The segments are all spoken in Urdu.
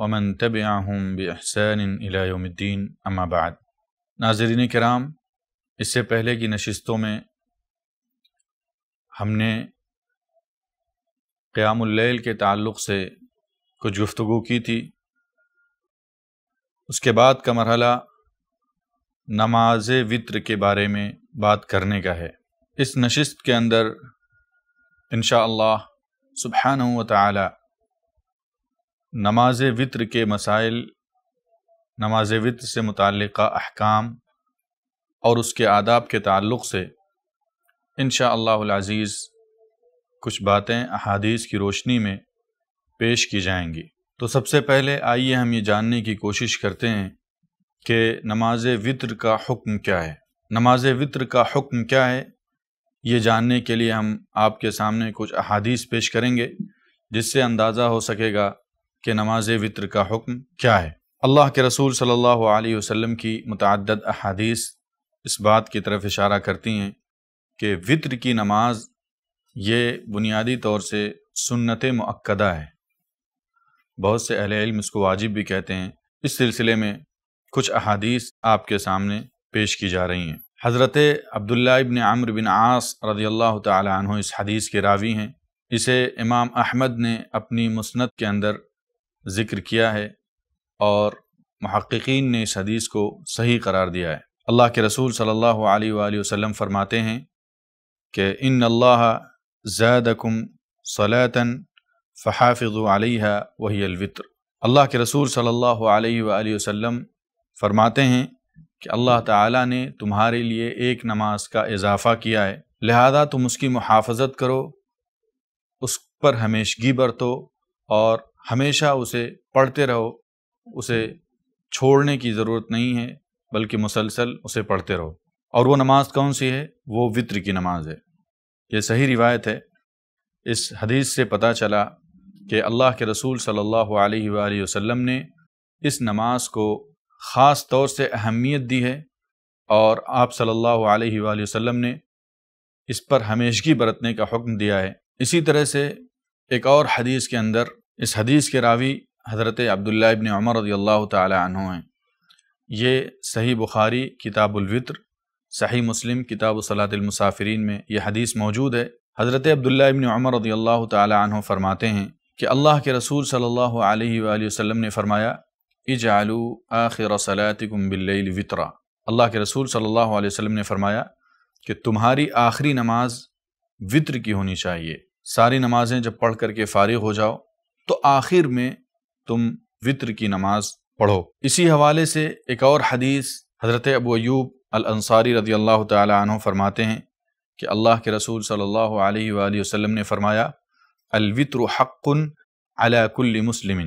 ومن تبعهم بإحسان الى يوم الدين اما بعد ناظرین کرام اس سے پہلے کی نشستوں میں ہم نے قیام اللیل کے تعلق سے کچھ گفتگو کی تھی اس کے بعد کا مرحلہ نماز وطر کے بارے میں بات کرنے کا ہے اس نشست کے اندر انشاءاللہ سبحانہ اللہ صبح نماز وطر کے مسائل نماز وطر سے متعلقہ احکام اور اس کے آداب کے تعلق سے انشاءاللہ العزیز اللہ کچھ باتیں احادیث کی روشنی میں پیش کی جائیں گی تو سب سے پہلے آئیے ہم یہ جاننے کی کوشش کرتے ہیں کہ نماز وطر کا حکم کیا ہے نماز وطر کا حکم کیا ہے یہ جاننے کے لیے ہم آپ کے سامنے کچھ احادیث پیش کریں گے جس سے اندازہ ہو سکے گا کہ نماز وطر کا حکم کیا ہے اللہ کے رسول صلی اللہ علیہ وسلم کی متعدد احادیث اس بات کی طرف اشارہ کرتی ہیں کہ وطر کی نماز یہ بنیادی طور سے سنت معقدہ ہے بہت سے اہل علم اس کو واجب بھی کہتے ہیں اس سلسلے میں کچھ احادیث آپ کے سامنے پیش کی جا رہی ہیں حضرت عبداللہ ابن عمر بن عاص رضی اللہ تعالی عنہ اس حدیث کے راوی ہیں اسے امام احمد نے اپنی مسنت کے اندر ذکر کیا ہے اور محققین نے اس حدیث کو صحیح قرار دیا ہے اللہ کے رسول صلی اللہ علیہ وآلہ وسلم فرماتے ہیں کہ ان اللہ زید کم فحافظوا فحافظ و علیہ وحی الفطر اللہ کے رسول صلی اللہ علیہ وآلہ وسلم فرماتے ہیں کہ اللہ تعالیٰ نے تمہارے لیے ایک نماز کا اضافہ کیا ہے لہذا تم اس کی محافظت کرو اس پر ہمیشگی برتو اور ہمیشہ اسے پڑھتے رہو اسے چھوڑنے کی ضرورت نہیں ہے بلکہ مسلسل اسے پڑھتے رہو اور وہ نماز کون سی ہے وہ وطر کی نماز ہے یہ صحیح روایت ہے اس حدیث سے پتہ چلا کہ اللہ کے رسول صلی اللہ علیہ وآلہ وسلم نے اس نماز کو خاص طور سے اہمیت دی ہے اور آپ صلی اللہ علیہ وآلہ وسلم نے اس پر ہمیشگی برتنے کا حکم دیا ہے اسی طرح سے ایک اور حدیث کے اندر اس حدیث کے راوی حضرت عبداللہ ابن عمر رضی اللہ تعالی عنہ ہیں یہ صحیح بخاری کتاب الوطر صحیح مسلم کتاب و المسافرین میں یہ حدیث موجود ہے حضرت عبداللہ ابن عمر رضی اللہ تعالی عنہ فرماتے ہیں کہ اللہ کے رسول صلی اللہ علیہ وآلہ وسلم نے فرمایا آخر صلاتکم باللیل وطرا اللہ کے رسول صلی اللہ علیہ وسلم نے فرمایا کہ تمہاری آخری نماز وطر کی ہونی چاہیے ساری نمازیں جب پڑھ کر کے فارغ ہو جاؤ تو آخر میں تم وطر کی نماز پڑھو اسی حوالے سے ایک اور حدیث حضرت ابو ایوب الانصاری رضی اللہ تعالی عنہ فرماتے ہیں کہ اللہ کے رسول صلی اللہ علیہ وآلہ وسلم نے فرمایا الوطر حق على كل مسلم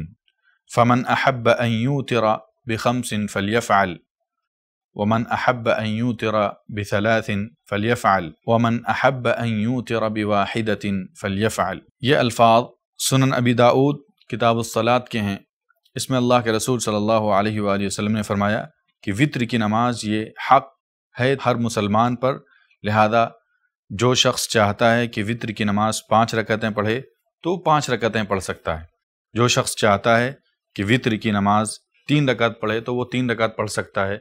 فمن احب احب احب ان ان يوتر يوتر بخمس فليفعل فليفعل ومن ومن بثلاث ان يوتر فلی فليفعل یہ الفاظ سنن ابی داود کتاب الصلاحت کے ہیں اس میں اللہ کے رسول صلی اللہ علیہ وآلہ وسلم نے فرمایا کہ وطر کی نماز یہ حق ہے ہر مسلمان پر لہذا جو شخص چاہتا ہے کہ وطر کی نماز پانچ رکعتیں پڑھے تو پانچ رکعتیں پڑھ سکتا ہے جو شخص چاہتا ہے کہ وطر کی نماز تین رکعت پڑھے تو وہ تین رکعت پڑھ سکتا ہے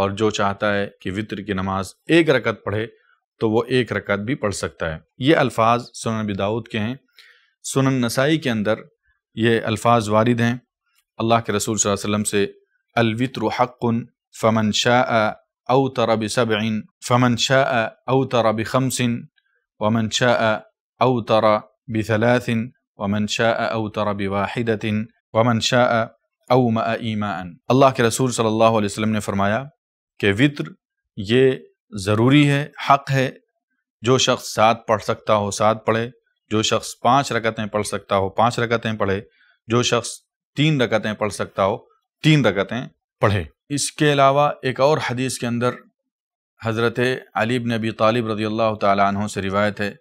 اور جو چاہتا ہے کہ وطر کی نماز ایک رکعت پڑھے تو وہ ایک رکعت بھی پڑھ سکتا ہے یہ الفاظ سنن ابی داود کے ہیں سنن نسائی کے اندر یہ الفاظ وارد ہیں اللہ کے رسول صلی اللہ علیہ وسلم سے الوطر حق فمن شاء او ترب صب فمن شاء او تر بمسن امن شاء او ترا بلاطن امن شاء او تر باحد ومن شاء اوم اماً اللہ کے رسول صلی اللہ علیہ وسلم نے فرمایا کہ وطر یہ ضروری ہے حق ہے جو شخص ساتھ پڑھ سکتا ہو ساتھ پڑھے جو شخص پانچ رکعتیں پڑھ سکتا ہو پانچ رکعتیں پڑھے جو شخص تین رکعتیں پڑھ سکتا ہو تین رکعتیں پڑھے اس کے علاوہ ایک اور حدیث کے اندر حضرت علی بن ابی طالب رضی اللہ تعالیٰ عنہ سے روایت ہے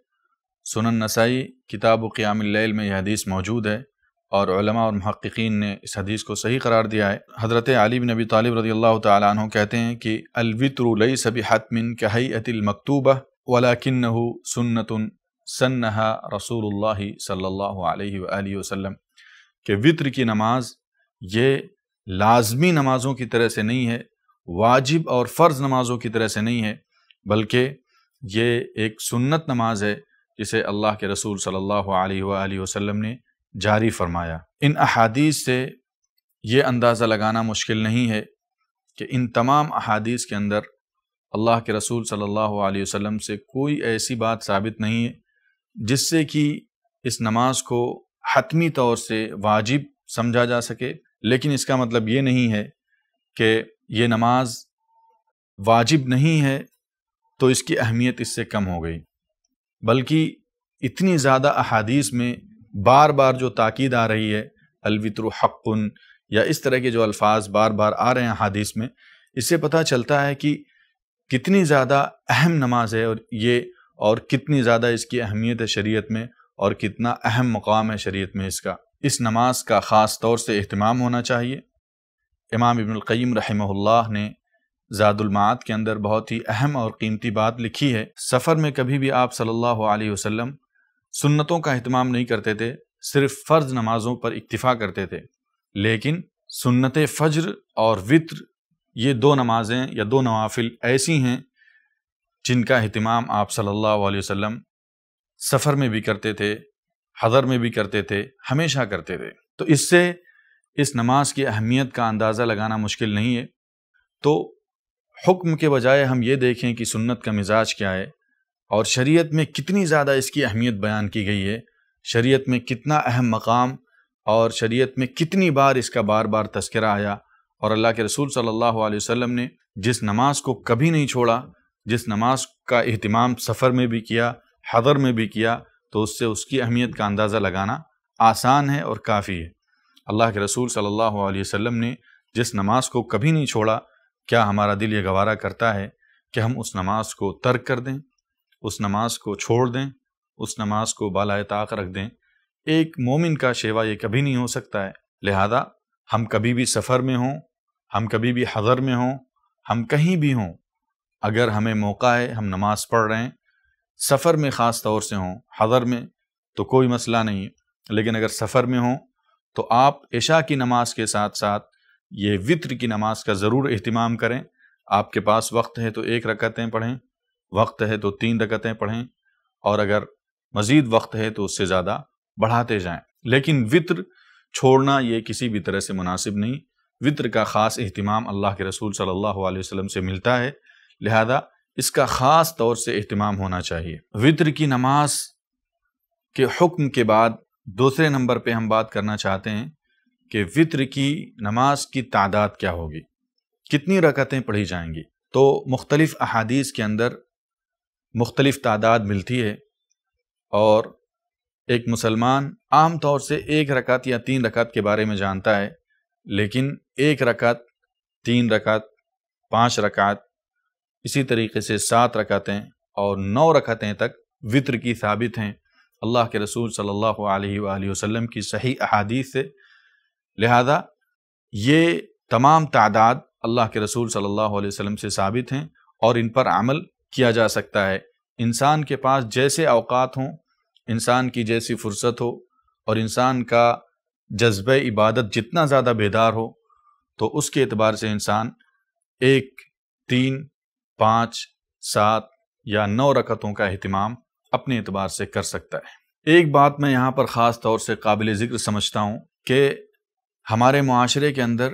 سنن نسائی کتاب و قیام اللیل میں یہ حدیث موجود ہے اور علماء اور محققین نے اس حدیث کو صحیح قرار دیا ہے حضرت علی بن ابی طالب رضی اللہ تعالیٰ عنہ کہتے ہیں کہ الوطرالئی سب حتمن کہ المکتوبہ ولا سنت سنہا رسول اللہ صلی اللہ علیہ وآلہ وسلم کہ وطر کی نماز یہ لازمی نمازوں کی طرح سے نہیں ہے واجب اور فرض نمازوں کی طرح سے نہیں ہے بلکہ یہ ایک سنت نماز ہے جسے اللہ کے رسول صلی اللہ علیہ وآلہ وسلم نے جاری فرمایا ان احادیث سے یہ اندازہ لگانا مشکل نہیں ہے کہ ان تمام احادیث کے اندر اللہ کے رسول صلی اللہ علیہ وسلم سے کوئی ایسی بات ثابت نہیں ہے جس سے کہ اس نماز کو حتمی طور سے واجب سمجھا جا سکے لیکن اس کا مطلب یہ نہیں ہے کہ یہ نماز واجب نہیں ہے تو اس کی اہمیت اس سے کم ہو گئی بلکہ اتنی زیادہ احادیث میں بار بار جو تاکید آ رہی ہے الوطر حق یا اس طرح کے جو الفاظ بار بار آ رہے ہیں احادیث میں اس سے پتہ چلتا ہے کہ کتنی زیادہ اہم نماز ہے اور یہ اور کتنی زیادہ اس کی اہمیت ہے شریعت میں اور کتنا اہم مقام ہے شریعت میں اس کا اس نماز کا خاص طور سے اہتمام ہونا چاہیے امام ابن القیم رحمہ اللہ نے زاد المعاد کے اندر بہت ہی اہم اور قیمتی بات لکھی ہے سفر میں کبھی بھی آپ صلی اللہ علیہ وسلم سنتوں کا اہتمام نہیں کرتے تھے صرف فرض نمازوں پر اکتفا کرتے تھے لیکن سنت فجر اور وطر یہ دو نمازیں یا دو نوافل ایسی ہیں جن کا اہتمام آپ صلی اللہ علیہ وسلم سفر میں بھی کرتے تھے حضر میں بھی کرتے تھے ہمیشہ کرتے تھے تو اس سے اس نماز کی اہمیت کا اندازہ لگانا مشکل نہیں ہے تو حکم کے بجائے ہم یہ دیکھیں کہ سنت کا مزاج کیا ہے اور شریعت میں کتنی زیادہ اس کی اہمیت بیان کی گئی ہے شریعت میں کتنا اہم مقام اور شریعت میں کتنی بار اس کا بار بار تذکرہ آیا اور اللہ کے رسول صلی اللہ علیہ وسلم نے جس نماز کو کبھی نہیں چھوڑا جس نماز کا اہتمام سفر میں بھی کیا حضر میں بھی کیا تو اس سے اس کی اہمیت کا اندازہ لگانا آسان ہے اور کافی ہے اللہ کے رسول صلی اللہ علیہ وسلم نے جس نماز کو کبھی نہیں چھوڑا کیا ہمارا دل یہ گوارا کرتا ہے کہ ہم اس نماز کو ترک کر دیں اس نماز کو چھوڑ دیں اس نماز کو بالائے طاق رکھ دیں ایک مومن کا شیوا یہ کبھی نہیں ہو سکتا ہے لہذا ہم کبھی بھی سفر میں ہوں ہم کبھی بھی حضر میں ہوں ہم کہیں بھی ہوں اگر ہمیں موقع ہے ہم نماز پڑھ رہے ہیں سفر میں خاص طور سے ہوں حضر میں تو کوئی مسئلہ نہیں لیکن اگر سفر میں ہوں تو آپ عشاء کی نماز کے ساتھ ساتھ یہ وطر کی نماز کا ضرور اہتمام کریں آپ کے پاس وقت ہے تو ایک رکعتیں پڑھیں وقت ہے تو تین رکعتیں پڑھیں اور اگر مزید وقت ہے تو اس سے زیادہ بڑھاتے جائیں لیکن وطر چھوڑنا یہ کسی بھی طرح سے مناسب نہیں وطر کا خاص اہتمام اللہ کے رسول صلی اللہ علیہ وسلم سے ملتا ہے لہذا اس کا خاص طور سے اہتمام ہونا چاہیے وطر کی نماز کے حکم کے بعد دوسرے نمبر پہ ہم بات کرنا چاہتے ہیں کہ وطر کی نماز کی تعداد کیا ہوگی کتنی رکعتیں پڑھی جائیں گی تو مختلف احادیث کے اندر مختلف تعداد ملتی ہے اور ایک مسلمان عام طور سے ایک رکعت یا تین رکعت کے بارے میں جانتا ہے لیکن ایک رکعت تین رکعت پانچ رکعت اسی طریقے سے سات رکعتیں اور نو رکعتیں تک وطر کی ثابت ہیں اللہ کے رسول صلی اللہ علیہ وآلہ وسلم کی صحیح احادیث سے لہذا یہ تمام تعداد اللہ کے رسول صلی اللہ علیہ وسلم سے ثابت ہیں اور ان پر عمل کیا جا سکتا ہے انسان کے پاس جیسے اوقات ہوں انسان کی جیسی فرصت ہو اور انسان کا جذب عبادت جتنا زیادہ بیدار ہو تو اس کے اعتبار سے انسان ایک تین پانچ سات یا نو رکعتوں کا اہتمام اپنے اعتبار سے کر سکتا ہے ایک بات میں یہاں پر خاص طور سے قابل ذکر سمجھتا ہوں کہ ہمارے معاشرے کے اندر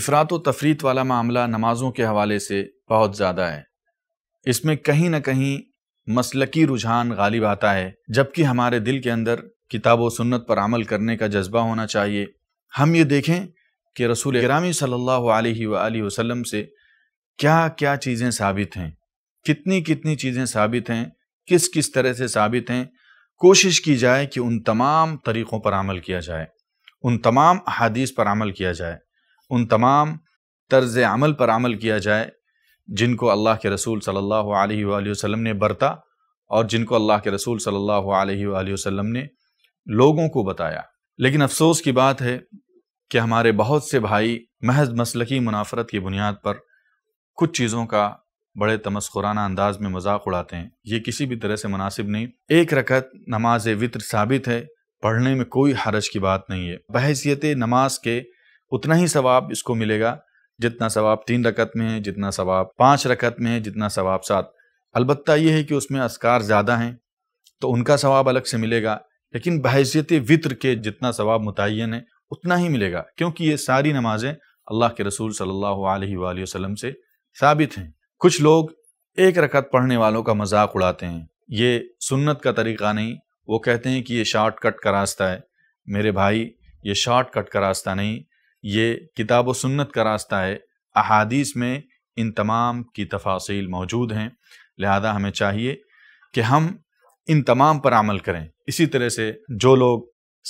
افراد و تفریت والا معاملہ نمازوں کے حوالے سے بہت زیادہ ہے اس میں کہیں نہ کہیں مسلکی رجحان غالب آتا ہے جبکہ ہمارے دل کے اندر کتاب و سنت پر عمل کرنے کا جذبہ ہونا چاہیے ہم یہ دیکھیں کہ رسول اکرامی صلی اللہ علیہ وآلہ وسلم سے کیا کیا چیزیں ثابت ہیں کتنی کتنی چیزیں ثابت ہیں کس کس طرح سے ثابت ہیں کوشش کی جائے کہ ان تمام طریقوں پر عمل کیا جائے ان تمام احادیث پر عمل کیا جائے ان تمام طرز عمل پر عمل کیا جائے جن کو اللہ کے رسول صلی اللہ علیہ وآلہ وسلم نے برتا اور جن کو اللہ کے رسول صلی اللہ علیہ وآلہ وسلم نے لوگوں کو بتایا لیکن افسوس کی بات ہے کہ ہمارے بہت سے بھائی محض مسلقی منافرت کی بنیاد پر کچھ چیزوں کا بڑے تمسخرانہ انداز میں مذاق اڑاتے ہیں یہ کسی بھی طرح سے مناسب نہیں ایک رکعت نماز وطر ثابت ہے پڑھنے میں کوئی حرج کی بات نہیں ہے بحیثیت نماز کے اتنا ہی ثواب اس کو ملے گا جتنا ثواب تین رکعت میں ہے جتنا ثواب پانچ رکعت میں ہے جتنا ثواب سات البتہ یہ ہے کہ اس میں اسکار زیادہ ہیں تو ان کا ثواب الگ سے ملے گا لیکن بحیثیت وطر کے جتنا ثواب متعین ہے اتنا ہی ملے گا کیونکہ یہ ساری نمازیں اللہ کے رسول صلی اللہ علیہ وآلہ وسلم سے ثابت ہیں کچھ لوگ ایک رکعت پڑھنے والوں کا مذاق اڑاتے ہیں یہ سنت کا طریقہ نہیں وہ کہتے ہیں کہ یہ شارٹ کٹ کا راستہ ہے میرے بھائی یہ شارٹ کٹ کا راستہ نہیں یہ کتاب و سنت کا راستہ ہے احادیث میں ان تمام کی تفاصیل موجود ہیں لہذا ہمیں چاہیے کہ ہم ان تمام پر عمل کریں اسی طرح سے جو لوگ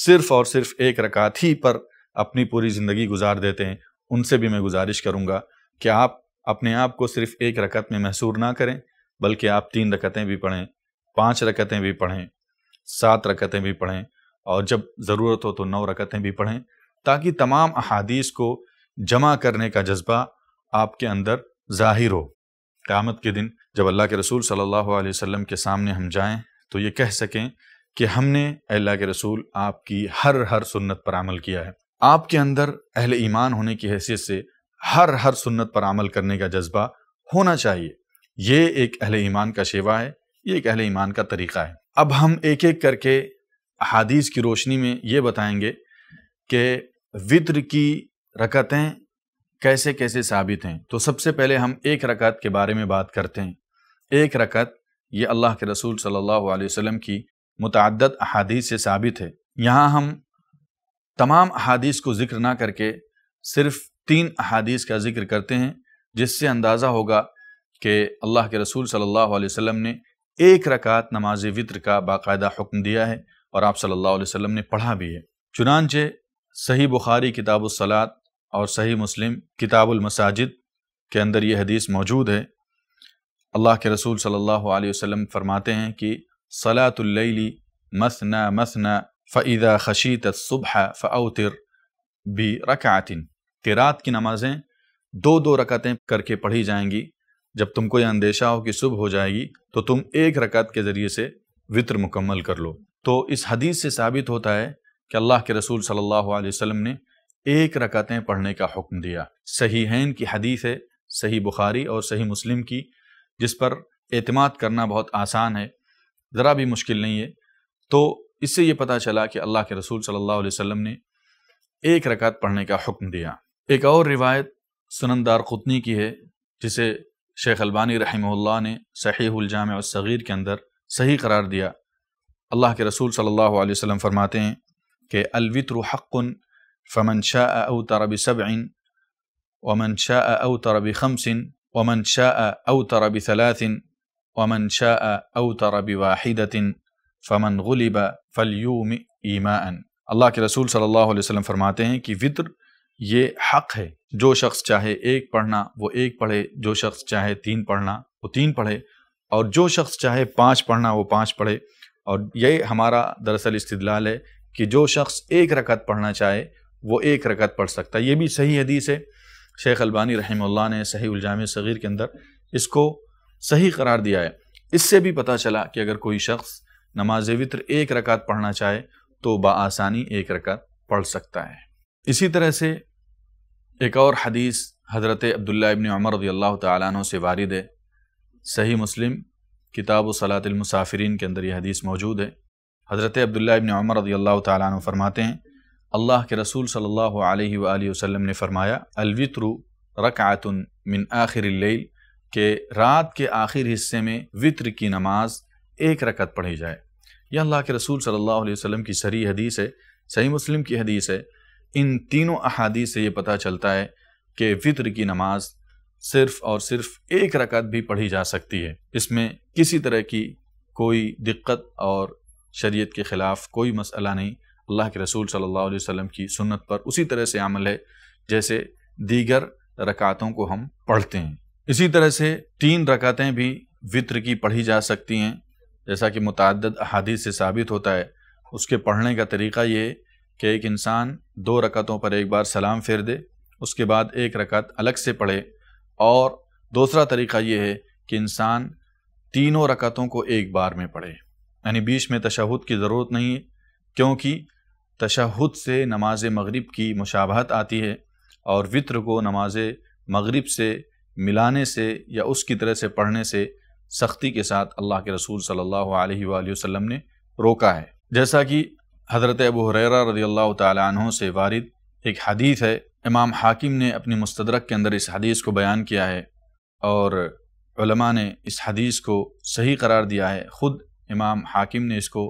صرف اور صرف ایک رکعت ہی پر اپنی پوری زندگی گزار دیتے ہیں ان سے بھی میں گزارش کروں گا کہ آپ اپنے آپ کو صرف ایک رکعت میں محصور نہ کریں بلکہ آپ تین رکعتیں بھی پڑھیں پانچ رکعتیں بھی پڑھیں سات رکعتیں بھی پڑھیں اور جب ضرورت ہو تو نو رکعتیں بھی پڑھیں تاکہ تمام احادیث کو جمع کرنے کا جذبہ آپ کے اندر ظاہر ہو قیامت کے دن جب اللہ کے رسول صلی اللہ علیہ وسلم کے سامنے ہم جائیں تو یہ کہہ سکیں کہ ہم نے اللہ کے رسول آپ کی ہر ہر سنت پر عمل کیا ہے آپ کے اندر اہل ایمان ہونے کی حیثیت سے ہر ہر سنت پر عمل کرنے کا جذبہ ہونا چاہیے یہ ایک اہل ایمان کا شیوا ہے یہ ایک اہل ایمان کا طریقہ ہے اب ہم ایک ایک کر کے حادیث کی روشنی میں یہ بتائیں گے کہ وطر کی رکعتیں کیسے کیسے ثابت ہیں تو سب سے پہلے ہم ایک رکعت کے بارے میں بات کرتے ہیں ایک رکعت یہ اللہ کے رسول صلی اللہ علیہ وسلم کی متعدد احادیث سے ثابت ہے یہاں ہم تمام احادیث کو ذکر نہ کر کے صرف تین احادیث کا ذکر کرتے ہیں جس سے اندازہ ہوگا کہ اللہ کے رسول صلی اللہ علیہ وسلم نے ایک رکعت نماز وطر کا باقاعدہ حکم دیا ہے اور آپ صلی اللہ علیہ وسلم نے پڑھا بھی ہے چنانچہ صحیح بخاری کتاب الصلاۃ اور صحیح مسلم کتاب المساجد کے اندر یہ حدیث موجود ہے اللہ کے رسول صلی اللہ علیہ وسلم فرماتے ہیں کہ صلاۃ اللیلی مثنا مثنا فعیدہ خشیت الصُّبْحَ فَأَوْتِرْ بِرَكَعَةٍ تیرات کی نمازیں دو دو رکعتیں کر کے پڑھی جائیں گی جب تم کو یہ اندیشہ ہو کہ صبح ہو جائے گی تو تم ایک رکعت کے ذریعے سے وطر مکمل کر لو تو اس حدیث سے ثابت ہوتا ہے کہ اللہ کے رسول صلی اللہ علیہ وسلم نے ایک رکعتیں پڑھنے کا حکم دیا صحیحین کی حدیث ہے صحیح بخاری اور صحیح مسلم کی جس پر اعتماد کرنا بہت آسان ہے ذرا بھی مشکل نہیں ہے تو اس سے یہ پتہ چلا کہ اللہ کے رسول صلی اللہ علیہ وسلم نے ایک رکعت پڑھنے کا حکم دیا ایک اور روایت سنندار قطنی کی ہے جسے شیخ البانی رحمہ اللہ نے صحیح الجامع الصغیر کے اندر صحیح قرار دیا اللہ کے رسول صلی اللہ علیہ وسلم فرماتے ہیں کہ الوطر حق فمن شاء اوتر بسبع ومن شاء اوتر بخمس ومن شاء اوتر بثلاث ومن شاء اوتر بواحدة فمن غلب فلیوم ایماء اللہ کے رسول صلی اللہ علیہ وسلم فرماتے ہیں کہ وطر یہ حق ہے جو شخص چاہے ایک پڑھنا وہ ایک پڑھے جو شخص چاہے تین پڑھنا وہ تین پڑھے اور جو شخص چاہے پانچ پڑھنا وہ پانچ پڑھے اور یہ ہمارا دراصل استدلال ہے کہ جو شخص ایک رکعت پڑھنا چاہے وہ ایک رکعت پڑھ سکتا ہے یہ بھی صحیح حدیث ہے شیخ البانی رحمہ اللہ نے صحیح الجامع صغیر کے اندر اس کو صحیح قرار دیا ہے اس سے بھی پتہ چلا کہ اگر کوئی شخص نماز وطر ایک رکعت پڑھنا چاہے تو بآسانی ایک رکعت پڑھ سکتا ہے اسی طرح سے ایک اور حدیث حضرت عبداللہ ابن عمر رضی اللہ تعالیٰ عنہ سے وارد ہے صحیح مسلم کتاب و صلاة المسافرین کے اندر یہ حدیث موجود ہے حضرت عبداللہ ابن عمر رضی اللہ تعالیٰ عنہ فرماتے ہیں اللہ کے رسول صلی اللہ علیہ وآلہ وسلم نے فرمایا الوطر رکعت من آخر اللیل کہ رات کے آخر حصے میں وطر کی نماز ایک رکعت پڑھی جائے یہ اللہ کے رسول صلی اللہ علیہ وسلم کی سری حدیث ہے صحیح مسلم کی حدیث ہے ان تینوں احادیث سے یہ پتہ چلتا ہے کہ وطر کی نماز صرف اور صرف ایک رکعت بھی پڑھی جا سکتی ہے اس میں کسی طرح کی کوئی دقت اور شریعت کے خلاف کوئی مسئلہ نہیں اللہ کے رسول صلی اللہ علیہ وسلم کی سنت پر اسی طرح سے عمل ہے جیسے دیگر رکعتوں کو ہم پڑھتے ہیں اسی طرح سے تین رکعتیں بھی وطر کی پڑھی جا سکتی ہیں جیسا کہ متعدد احادیث سے ثابت ہوتا ہے اس کے پڑھنے کا طریقہ یہ کہ ایک انسان دو رکعتوں پر ایک بار سلام پھیر دے اس کے بعد ایک رکعت الگ سے پڑھے اور دوسرا طریقہ یہ ہے کہ انسان تینوں رکعتوں کو ایک بار میں پڑھے یعنی بیچ میں تشہد کی ضرورت نہیں ہے کیونکہ تشہد سے نماز مغرب کی مشابہت آتی ہے اور وطر کو نماز مغرب سے ملانے سے یا اس کی طرح سے پڑھنے سے سختی کے ساتھ اللہ کے رسول صلی اللہ علیہ وآلہ وسلم نے روکا ہے جیسا کہ حضرت ابو حریرہ رضی اللہ تعالیٰ عنہ سے وارد ایک حدیث ہے امام حاکم نے اپنی مستدرک کے اندر اس حدیث کو بیان کیا ہے اور علماء نے اس حدیث کو صحیح قرار دیا ہے خود امام حاکم نے اس کو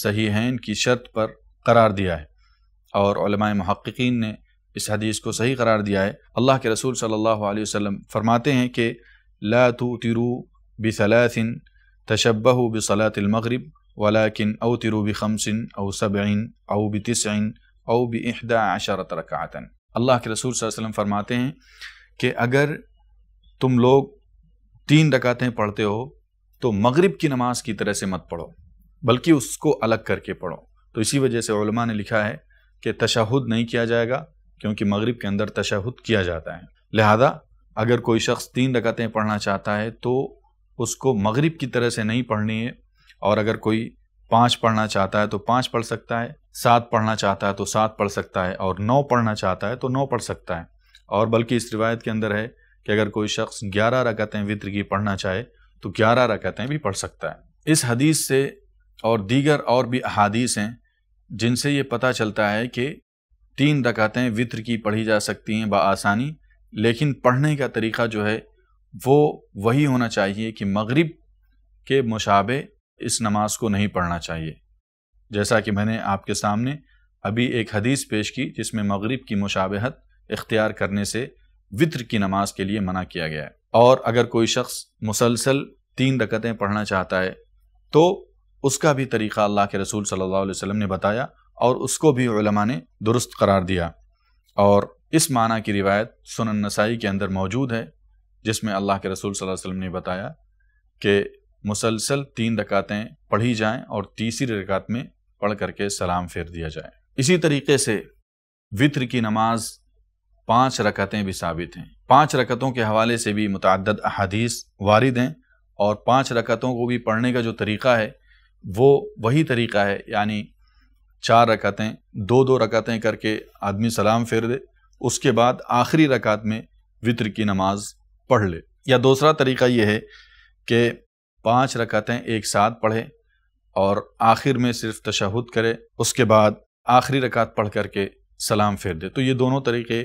صحیح کی شرط پر قرار دیا ہے اور علماء محققین نے اس حدیث کو صحیح قرار دیا ہے اللہ کے رسول صلی اللہ علیہ وسلم فرماتے ہیں کہ لا ترو بثلاث تشبہ بصلاة المغرب ولاکن او تروب او سبعین او بتسعین او اوب اہدا عشار اللہ کے رسول صلی اللہ علیہ وسلم فرماتے ہیں کہ اگر تم لوگ تین رکعتیں پڑھتے ہو تو مغرب کی نماز کی طرح سے مت پڑھو بلکہ اس کو الگ کر کے پڑھو تو اسی وجہ سے علماء نے لکھا ہے کہ تشہد نہیں کیا جائے گا کیونکہ مغرب کے اندر تشہد کیا جاتا ہے لہذا اگر کوئی شخص تین رکعتیں پڑھنا چاہتا ہے تو اس کو مغرب کی طرح سے نہیں پڑھنی ہے اور اگر کوئی پانچ پڑھنا چاہتا ہے تو پانچ پڑھ سکتا ہے سات پڑھنا چاہتا ہے تو سات پڑھ سکتا ہے اور نو پڑھنا چاہتا ہے تو نو پڑھ سکتا ہے اور بلکہ اس روایت کے اندر ہے کہ اگر کوئی شخص گیارہ رکعتیں وطر کی پڑھنا چاہے تو گیارہ رکعتیں بھی پڑھ سکتا ہے اس حدیث سے اور دیگر اور بھی احادیث ہیں جن سے یہ پتہ چلتا ہے کہ تین رکعتیں وطر کی پڑھی جا سکتی ہیں بآسانی لیکن پڑھنے کا طریقہ جو ہے وہ وہی ہونا چاہیے کہ مغرب کے مشابے اس نماز کو نہیں پڑھنا چاہیے جیسا کہ میں نے آپ کے سامنے ابھی ایک حدیث پیش کی جس میں مغرب کی مشابہت اختیار کرنے سے وطر کی نماز کے لیے منع کیا گیا ہے اور اگر کوئی شخص مسلسل تین رکتیں پڑھنا چاہتا ہے تو اس کا بھی طریقہ اللہ کے رسول صلی اللہ علیہ وسلم نے بتایا اور اس کو بھی علماء نے درست قرار دیا اور اس معنی کی روایت سنن نسائی کے اندر موجود ہے جس میں اللہ کے رسول صلی اللہ علیہ وسلم نے بتایا کہ مسلسل تین رکعتیں پڑھی جائیں اور تیسری رکعت میں پڑھ کر کے سلام پھیر دیا جائے اسی طریقے سے وطر کی نماز پانچ رکتیں بھی ثابت ہیں پانچ رکتوں کے حوالے سے بھی متعدد احادیث وارد ہیں اور پانچ رکتوں کو بھی پڑھنے کا جو طریقہ ہے وہ وہی طریقہ ہے یعنی چار رکتیں دو دو رکتیں کر کے آدمی سلام پھیر دے اس کے بعد آخری رکعت میں وطر کی نماز پڑھ لے یا دوسرا طریقہ یہ ہے کہ پانچ رکعتیں ایک ساتھ پڑھے اور آخر میں صرف تشہد کرے اس کے بعد آخری رکعت پڑھ کر کے سلام پھیر دے تو یہ دونوں طریقے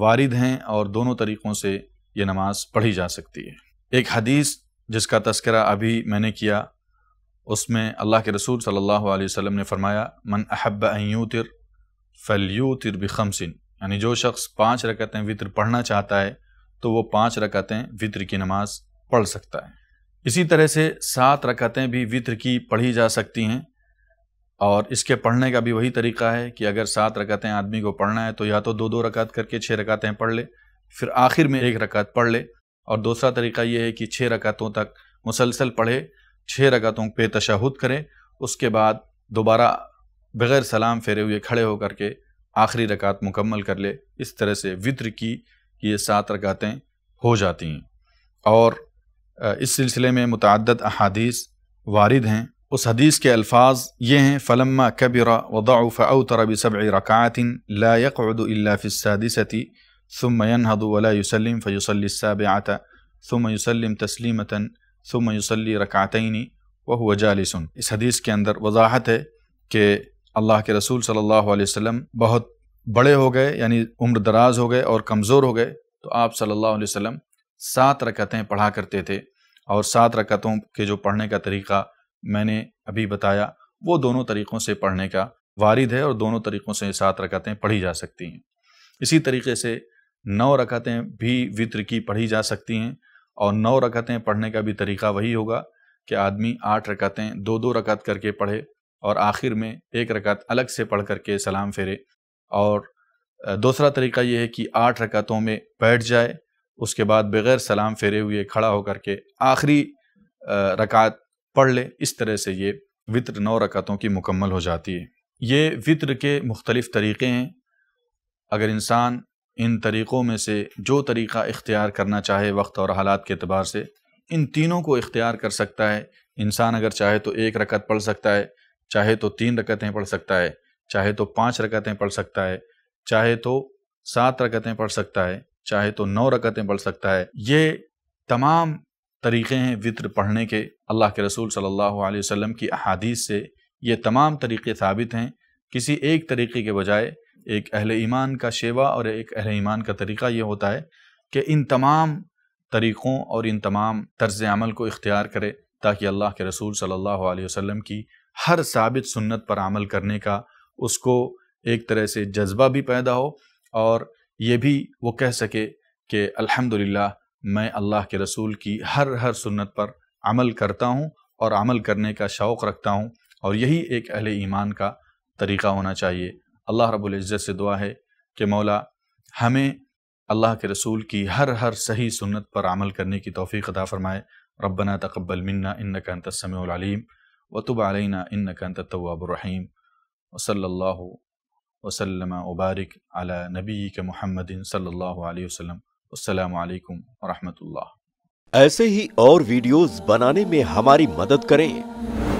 وارد ہیں اور دونوں طریقوں سے یہ نماز پڑھی جا سکتی ہے ایک حدیث جس کا تذکرہ ابھی میں نے کیا اس میں اللہ کے رسول صلی اللہ علیہ وسلم نے فرمایا من احب ان یوتر فلیوتر بخمسن یعنی جو شخص پانچ رکعتیں وطر پڑھنا چاہتا ہے تو وہ پانچ رکعتیں وطر کی نماز پڑھ سکتا ہے اسی طرح سے سات رکعتیں بھی وطر کی پڑھی جا سکتی ہیں اور اس کے پڑھنے کا بھی وہی طریقہ ہے کہ اگر سات رکعتیں آدمی کو پڑھنا ہے تو یا تو دو دو رکعت کر کے چھ رکعتیں پڑھ لے پھر آخر میں ایک رکعت پڑھ لے اور دوسرا طریقہ یہ ہے کہ چھ رکعتوں تک مسلسل پڑھے چھ رکعتوں پہ تشہد کرے اس کے بعد دوبارہ بغیر سلام پھیرے ہوئے کھڑے ہو کر کے آخری رکعت مکمل کر لے اس طرح سے وطر کی یہ سات رکعتیں ہو جاتی ہیں اور اس سلسلے میں متعدد احادیث وارد ہیں اس حدیث کے الفاظ یہ ہیں فلما بسبع کبر لا يقعد الا في السادسه ثم ينهض ولا يسلم فيصلي السابعه ثم يسلم تسليمه ثم يصلي ركعتين وهو جالس اس حدیث کے اندر وضاحت ہے کہ اللہ کے رسول صلی اللہ علیہ وسلم بہت بڑے ہو گئے یعنی عمر دراز ہو گئے اور کمزور ہو گئے تو آپ صلی اللہ علیہ وسلم سات رکعتیں پڑھا کرتے تھے اور سات رکعتوں کے جو پڑھنے کا طریقہ میں نے ابھی بتایا وہ دونوں طریقوں سے پڑھنے کا وارد ہے اور دونوں طریقوں سے سات رکعتیں پڑھی جا سکتی ہیں اسی طریقے سے نو رکعتیں بھی وطر کی پڑھی جا سکتی ہیں اور نو رکعتیں پڑھنے کا بھی طریقہ وہی ہوگا کہ آدمی آٹھ رکعتیں دو دو رکعت کر کے پڑھے اور آخر میں ایک رکعت الگ سے پڑھ کر کے سلام پھیرے اور دوسرا طریقہ یہ ہے کہ آٹھ رکعتوں میں بیٹھ جائے اس کے بعد بغیر سلام پھیرے ہوئے کھڑا ہو کر کے آخری رکعت پڑھ لے اس طرح سے یہ وطر نو رکعتوں کی مکمل ہو جاتی ہے یہ وطر کے مختلف طریقے ہیں اگر انسان ان طریقوں میں سے جو طریقہ اختیار کرنا چاہے وقت اور حالات کے اعتبار سے ان تینوں کو اختیار کر سکتا ہے انسان اگر چاہے تو ایک رکعت پڑھ سکتا ہے چاہے تو تین رکعتیں پڑھ سکتا ہے چاہے تو پانچ رکعتیں پڑھ سکتا ہے چاہے تو سات رکعتیں پڑھ سکتا ہے چاہے تو نو رکعتیں پڑھ سکتا ہے یہ تمام طریقے ہیں وطر پڑھنے کے اللہ کے رسول صلی اللہ علیہ وسلم کی احادیث سے یہ تمام طریقے ثابت ہیں کسی ایک طریقے کے بجائے ایک اہل ایمان کا شیوا اور ایک اہل ایمان کا طریقہ یہ ہوتا ہے کہ ان تمام طریقوں اور ان تمام طرز عمل کو اختیار کرے تاکہ اللہ کے رسول صلی اللہ علیہ وسلم کی ہر ثابت سنت پر عمل کرنے کا اس کو ایک طرح سے جذبہ بھی پیدا ہو اور یہ بھی وہ کہہ سکے کہ الحمدللہ میں اللہ کے رسول کی ہر ہر سنت پر عمل کرتا ہوں اور عمل کرنے کا شوق رکھتا ہوں اور یہی ایک اہل ایمان کا طریقہ ہونا چاہیے اللہ رب العزت سے دعا ہے کہ مولا ہمیں اللہ کے رسول کی ہر ہر صحیح سنت پر عمل کرنے کی توفیق عطا فرمائے ربنا تقبل منا انك انت السميع العليم وتب علينا انك انت التواب الرحيم وصلى الله وسلم وبارك على نبيك محمد صلى الله عليه وسلم السلام عليكم ورحمة الله ایسے ہی اور ویڈیوز بنانے میں ہماری مدد کریں